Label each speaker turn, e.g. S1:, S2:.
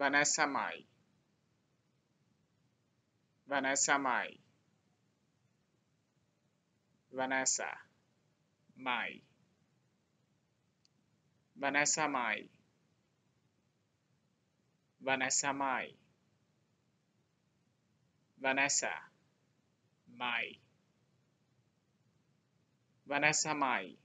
S1: Vanessa Mai. Vanessa Mai. Vanessa Mai. Vanessa Mai. Vanessa Mai. Vanessa Mai.